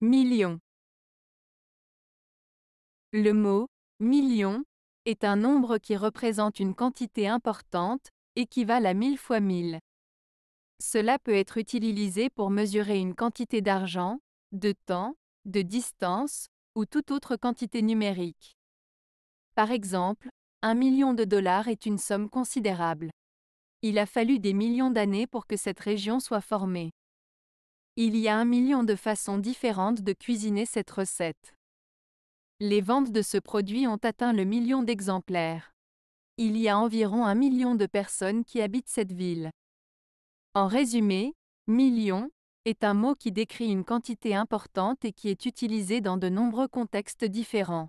Million. Le mot million est un nombre qui représente une quantité importante, équivalent à mille fois mille. Cela peut être utilisé pour mesurer une quantité d'argent, de temps, de distance ou toute autre quantité numérique. Par exemple, un million de dollars est une somme considérable. Il a fallu des millions d'années pour que cette région soit formée. Il y a un million de façons différentes de cuisiner cette recette. Les ventes de ce produit ont atteint le million d'exemplaires. Il y a environ un million de personnes qui habitent cette ville. En résumé, million est un mot qui décrit une quantité importante et qui est utilisé dans de nombreux contextes différents.